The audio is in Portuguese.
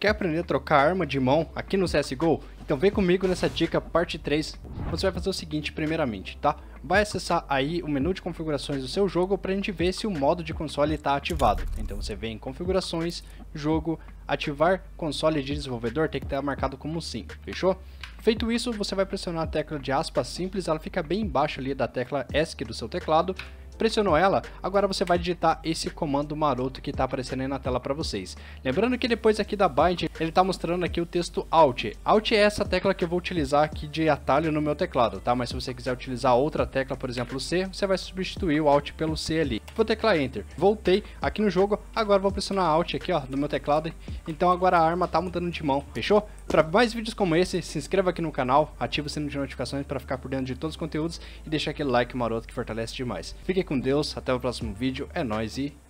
Quer aprender a trocar arma de mão aqui no CSGO? Então vem comigo nessa dica parte 3. Você vai fazer o seguinte primeiramente, tá? Vai acessar aí o menu de configurações do seu jogo para a gente ver se o modo de console está ativado. Então você vem em configurações, jogo, ativar console de desenvolvedor tem que estar marcado como sim, fechou? Feito isso, você vai pressionar a tecla de aspas simples, ela fica bem embaixo ali da tecla ESC do seu teclado, Pressionou ela, agora você vai digitar esse comando maroto que está aparecendo aí na tela para vocês. Lembrando que depois aqui da bind, ele está mostrando aqui o texto Alt. Alt é essa tecla que eu vou utilizar aqui de atalho no meu teclado, tá? Mas se você quiser utilizar outra tecla, por exemplo C, você vai substituir o Alt pelo C ali. Vou teclar Enter. Voltei aqui no jogo, agora vou pressionar Alt aqui, ó, no meu teclado. Então agora a arma tá mudando de mão, fechou? Para mais vídeos como esse, se inscreva aqui no canal, ativa o sino de notificações para ficar por dentro de todos os conteúdos e deixa aquele like maroto que fortalece demais. Fique com Deus, até o próximo vídeo, é nóis e